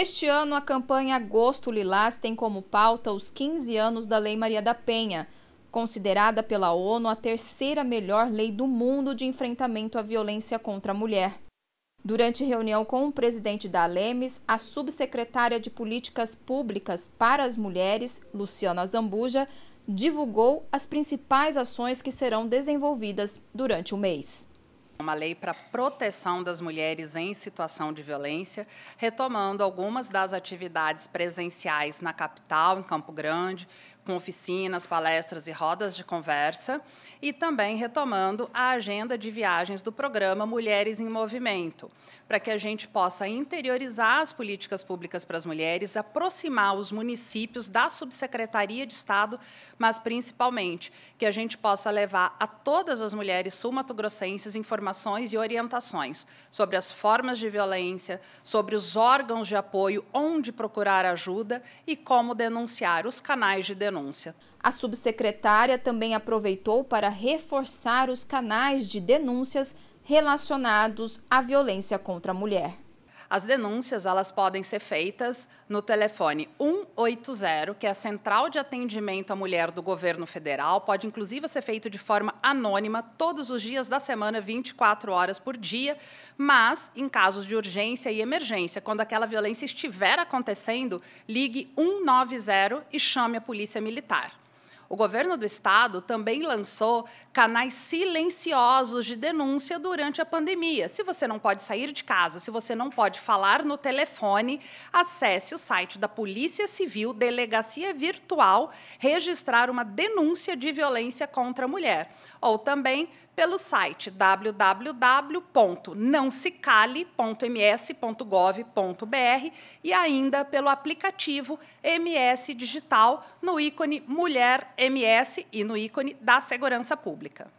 Este ano, a campanha Agosto Lilás tem como pauta os 15 anos da Lei Maria da Penha, considerada pela ONU a terceira melhor lei do mundo de enfrentamento à violência contra a mulher. Durante reunião com o presidente da Alemes, a subsecretária de Políticas Públicas para as Mulheres, Luciana Zambuja, divulgou as principais ações que serão desenvolvidas durante o mês. Uma lei para proteção das mulheres em situação de violência, retomando algumas das atividades presenciais na capital, em Campo Grande, com oficinas, palestras e rodas de conversa, e também retomando a agenda de viagens do programa Mulheres em Movimento, para que a gente possa interiorizar as políticas públicas para as mulheres, aproximar os municípios da subsecretaria de Estado, mas principalmente que a gente possa levar a todas as mulheres sul-mato-grossenses informações e orientações sobre as formas de violência, sobre os órgãos de apoio, onde procurar ajuda e como denunciar os canais de denúncia denúncia. A subsecretária também aproveitou para reforçar os canais de denúncias relacionados à violência contra a mulher. As denúncias elas podem ser feitas no telefone 180, que é a Central de Atendimento à Mulher do Governo Federal. Pode, inclusive, ser feito de forma anônima todos os dias da semana, 24 horas por dia. Mas, em casos de urgência e emergência, quando aquela violência estiver acontecendo, ligue 190 e chame a Polícia Militar. O governo do estado também lançou canais silenciosos de denúncia durante a pandemia. Se você não pode sair de casa, se você não pode falar no telefone, acesse o site da Polícia Civil Delegacia Virtual registrar uma denúncia de violência contra a mulher. Ou também pelo site www.nãosecale.ms.gov.br e ainda pelo aplicativo MS Digital no ícone Mulher MS e no ícone da segurança pública.